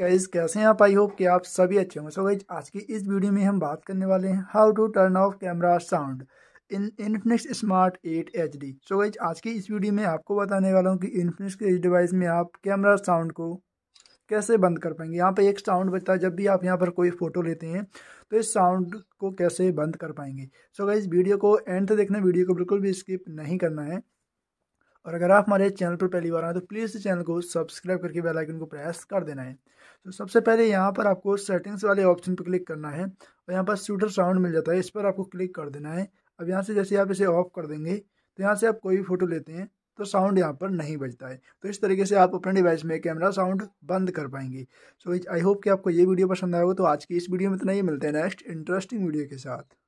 guys कैसे हैं आप आई होप कि आप सभी अच्छे होंगे सो गाइज आज की इस वीडियो में हम बात करने वाले हैं how to turn off camera sound in Infinix smart 8 H D so guys आज की इस वीडियो में आपको बताने वाला हूँ कि इन्फिनिक्स के इस डिवाइस में आप कैमरा साउंड को कैसे बंद कर पाएंगे यहाँ पर एक साउंड बचता है जब भी आप यहाँ पर कोई फोटो लेते हैं तो इस साउंड को कैसे बंद कर पाएंगे सो गाइज वीडियो को एंड तक देखना वीडियो को बिल्कुल भी स्किप नहीं करना है और अगर आप हमारे चैनल पर पहली बार आए तो प्लीज़ चैनल को सब्सक्राइब करके बेल आइकन को प्रेस कर देना है तो सबसे पहले यहाँ पर आपको सेटिंग्स वाले ऑप्शन पर क्लिक करना है और यहाँ पर स्वीटर साउंड मिल जाता है इस पर आपको क्लिक कर देना है अब यहाँ से जैसे आप इसे ऑफ कर देंगे तो यहाँ से आप कोई भी फ़ोटो लेते हैं तो साउंड यहाँ पर नहीं बजता है तो इस तरीके से आप अपने डिवाइस में कैमरा साउंड बंद कर पाएंगे सो आई होप कि आपको ये वीडियो पसंद आएगा तो आज की इस वीडियो में इतना ही मिलते हैं नेक्स्ट इंटरेस्टिंग वीडियो के साथ